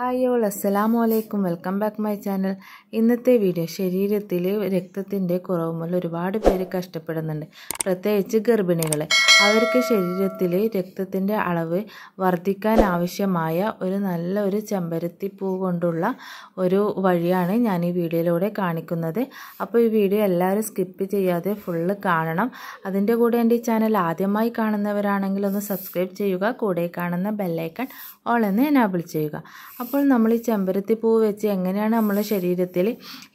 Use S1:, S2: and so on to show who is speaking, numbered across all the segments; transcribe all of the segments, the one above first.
S1: hi all അസ്സലാമു അലൈക്കും welcome back my channel ഇന്നത്തെ വീഡിയോ ശരീരത്തിൽ രക്തത്തിൻ്റെ കുറവ് മൂലം ഒരുപാട് പേര് കഷ്ടപ്പെടുന്നുണ്ട് പ്രത്യേകിച്ച് ഗർഭിണികളെ അവർക്ക് ശരീരത്തിലെ രക്തത്തിൻ്റെ അളവ് വർദ്ധിക്കാൻ ആവശ്യമായ ഒരു നല്ല ഒരു ചെമ്പരത്തിപ്പൂ കൊണ്ടുള്ള ഒരു വഴിയാണ് ഞാൻ ഈ വീഡിയോയിലൂടെ കാണിക്കുന്നത് അപ്പോൾ ഈ വീഡിയോ എല്ലാവരും സ്കിപ്പ് ചെയ്യാതെ ഫുള്ള് കാണണം അതിൻ്റെ കൂടെ എൻ്റെ ഈ ചാനൽ ആദ്യമായി കാണുന്നവരാണെങ്കിൽ ഒന്ന് സബ്സ്ക്രൈബ് ചെയ്യുക കൂടെ കാണുന്ന ബെല്ലൈക്കൺ ഓൾ എന്ന് എനാബിൾ ചെയ്യുക അപ്പോൾ നമ്മൾ ഈ ചെമ്പരത്തിപ്പൂ വെച്ച് എങ്ങനെയാണ് നമ്മുടെ ശരീരത്തിൽ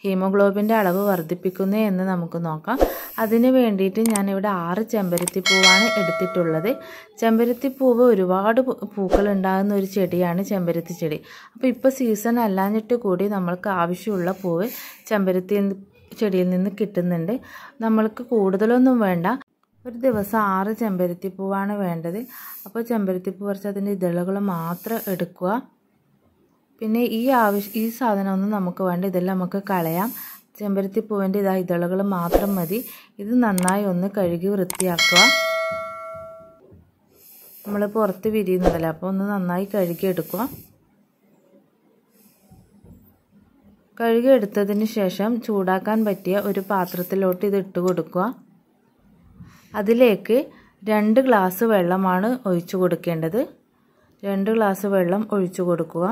S1: ഹീമോഗ്ലോബിൻ്റെ അളവ് വർദ്ധിപ്പിക്കുന്നത് എന്ന് നമുക്ക് നോക്കാം അതിന് വേണ്ടിയിട്ട് ഞാനിവിടെ ആറ് ചെമ്പരത്തിപ്പൂവാണ് എടുത്തിട്ടുള്ളത് പൂവ് ഒരുപാട് പൂക്കൾ ഉണ്ടാകുന്ന ഒരു ചെടിയാണ് ചെമ്പരത്തി ചെടി അപ്പോൾ ഇപ്പോൾ സീസൺ അല്ലാഞ്ഞിട്ട് കൂടി നമ്മൾക്ക് ആവശ്യമുള്ള പൂവ് ചെമ്പരത്തി ചെടിയിൽ നിന്ന് കിട്ടുന്നുണ്ട് നമ്മൾക്ക് കൂടുതലൊന്നും വേണ്ട ഒരു ദിവസം ആറ് ചെമ്പരത്തി പൂവാണ് വേണ്ടത് അപ്പോൾ പൂ കുറച്ച് അതിൻ്റെ ഇതളുകൾ മാത്രം എടുക്കുക പിന്നെ ഈ ആവശ്യം ഈ സാധനമൊന്നും നമുക്ക് വേണ്ട ഇതെല്ലാം നമുക്ക് കളയാം ചെമ്പരത്തി പൂവിൻ്റെ ഇതാ ഇതളുകൾ മാത്രം മതി ഇത് നന്നായി ഒന്ന് കഴുകി വൃത്തിയാക്കുക നമ്മൾ പുറത്ത് വിരിയുന്നതല്ല അപ്പോൾ ഒന്ന് നന്നായി കഴുകി എടുക്കുക കഴുകി എടുത്തതിന് ശേഷം ചൂടാക്കാൻ പറ്റിയ ഒരു പാത്രത്തിലോട്ട് ഇത് ഇട്ട് കൊടുക്കുക അതിലേക്ക് രണ്ട് ഗ്ലാസ് വെള്ളമാണ് ഒഴിച്ചു കൊടുക്കേണ്ടത് രണ്ട് ഗ്ലാസ് വെള്ളം ഒഴിച്ചു കൊടുക്കുക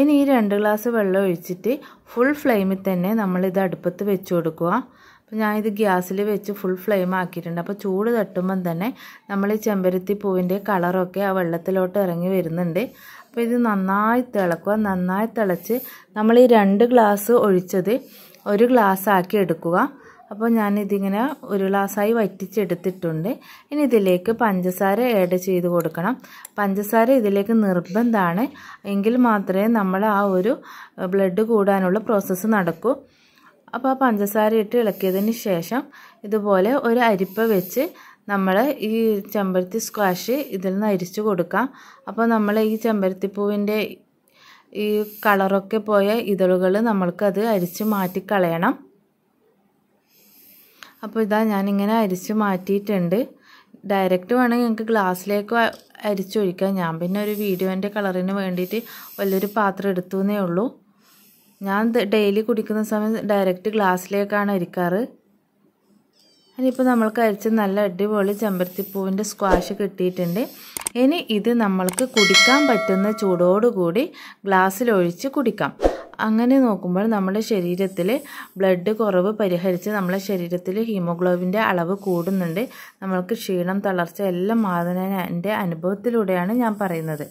S1: ഇനി ഈ രണ്ട് ഗ്ലാസ് വെള്ളം ഒഴിച്ചിട്ട് ഫുൾ ഫ്ലെയിമിൽ തന്നെ നമ്മളിത് അടുപ്പത്ത് വെച്ച് കൊടുക്കുക അപ്പോൾ ഞാനിത് ഗ്യാസിൽ വെച്ച് ഫുൾ ഫ്ലെയിം ആക്കിയിട്ടുണ്ട് അപ്പോൾ ചൂട് തട്ടുമ്പം തന്നെ നമ്മൾ ഈ ചെമ്പരത്തി പൂവിൻ്റെ കളറൊക്കെ ആ വെള്ളത്തിലോട്ട് ഇറങ്ങി വരുന്നുണ്ട് അപ്പോൾ ഇത് നന്നായി തിളക്കുക നന്നായി തിളച്ച് നമ്മൾ ഈ രണ്ട് ഗ്ലാസ് ഒഴിച്ചത് ഒരു ഗ്ലാസ് ആക്കി എടുക്കുക അപ്പോൾ ഞാനിതിങ്ങനെ ഒരു ഗ്ലാസ്സായി വറ്റിച്ചെടുത്തിട്ടുണ്ട് ഇനി ഇതിലേക്ക് പഞ്ചസാര ആഡ് ചെയ്ത് കൊടുക്കണം പഞ്ചസാര ഇതിലേക്ക് നിർബന്ധമാണ് എങ്കിൽ മാത്രമേ നമ്മൾ ആ ഒരു ബ്ലഡ് കൂടാനുള്ള പ്രോസസ്സ് നടക്കൂ അപ്പോൾ ആ പഞ്ചസാര ഇട്ട് ഇളക്കിയതിന് ശേഷം ഇതുപോലെ ഒരു അരിപ്പ വെച്ച് നമ്മൾ ഈ ചെമ്പരത്തി സ്ക്വാഷ് ഇതിൽ നിന്ന് അരിച്ച് കൊടുക്കാം അപ്പോൾ നമ്മൾ ഈ ചെമ്പരത്തിപ്പൂവിൻ്റെ ഈ കളറൊക്കെ പോയ ഇതളുകൾ നമ്മൾക്കത് അരിച്ച് മാറ്റിക്കളയണം അപ്പോൾ ഇതാ ഞാനിങ്ങനെ അരിച്ച് മാറ്റിയിട്ടുണ്ട് ഡയറക്റ്റ് വേണമെങ്കിൽ നിങ്ങൾക്ക് ഗ്ലാസ്സിലേക്ക് അരിച്ചൊഴിക്കാം ഞാൻ പിന്നെ ഒരു വീഡിയോൻ്റെ കളറിന് വേണ്ടിയിട്ട് വലിയൊരു പാത്രം എടുത്തു എന്നേ ഉള്ളൂ ഞാൻ ഡെയിലി കുടിക്കുന്ന സമയം ഡയറക്റ്റ് ഗ്ലാസ്സിലേക്കാണ് ഇരിക്കാറ് ഇനിയിപ്പോൾ നമ്മൾക്ക് അരിച്ച് നല്ല അടിപൊളി ചെമ്പരത്തിപ്പൂവിൻ്റെ സ്ക്വാഷ് കിട്ടിയിട്ടുണ്ട് ഇനി ഇത് നമ്മൾക്ക് കുടിക്കാൻ പറ്റുന്ന ചൂടോടുകൂടി ഗ്ലാസ്സിലൊഴിച്ച് കുടിക്കാം അങ്ങനെ നോക്കുമ്പോൾ നമ്മുടെ ശരീരത്തിൽ ബ്ലഡ് കുറവ് പരിഹരിച്ച് നമ്മുടെ ശരീരത്തിൽ ഹീമോഗ്ലോബിൻ്റെ അളവ് കൂടുന്നുണ്ട് നമ്മൾക്ക് ക്ഷീണം തളർച്ച എല്ലാം മാറുന്നതിൻ്റെ അനുഭവത്തിലൂടെയാണ് ഞാൻ പറയുന്നത്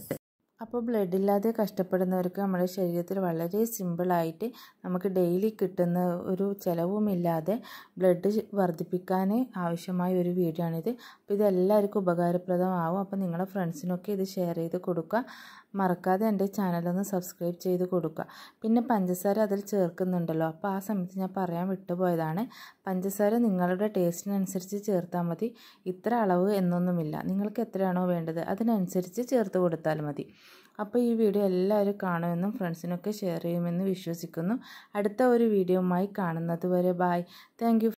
S1: അപ്പോൾ ബ്ലഡ് ഇല്ലാതെ കഷ്ടപ്പെടുന്നവർക്ക് നമ്മുടെ ശരീരത്തിൽ വളരെ സിമ്പിളായിട്ട് നമുക്ക് ഡെയിലി കിട്ടുന്ന ഒരു ചിലവുമില്ലാതെ ബ്ലഡ് വർദ്ധിപ്പിക്കാൻ ആവശ്യമായ ഒരു വീഡിയോ ആണിത് അപ്പോൾ ഇതെല്ലാവർക്കും ഉപകാരപ്രദമാവും അപ്പോൾ നിങ്ങളുടെ ഫ്രണ്ട്സിനൊക്കെ ഇത് ഷെയർ ചെയ്ത് കൊടുക്കുക മറക്കാതെ എൻ്റെ ചാനലൊന്ന് സബ്സ്ക്രൈബ് ചെയ്ത് കൊടുക്കുക പിന്നെ പഞ്ചസാര അതിൽ ചേർക്കുന്നുണ്ടല്ലോ അപ്പോൾ ആ സമയത്ത് ഞാൻ പറയാൻ വിട്ടുപോയതാണ് പഞ്ചസാര നിങ്ങളുടെ ടേസ്റ്റിനനുസരിച്ച് ചേർത്താൽ മതി ഇത്ര അളവ് എന്നൊന്നുമില്ല നിങ്ങൾക്ക് എത്രയാണോ വേണ്ടത് അതിനനുസരിച്ച് ചേർത്ത് കൊടുത്താൽ മതി അപ്പോൾ ഈ വീഡിയോ എല്ലാവരും കാണുമെന്നും ഫ്രണ്ട്സിനൊക്കെ ഷെയർ ചെയ്യുമെന്ന് വിശ്വസിക്കുന്നു അടുത്ത ഒരു വീഡിയോയുമായി കാണുന്നത് വരെ ബായ് താങ്ക്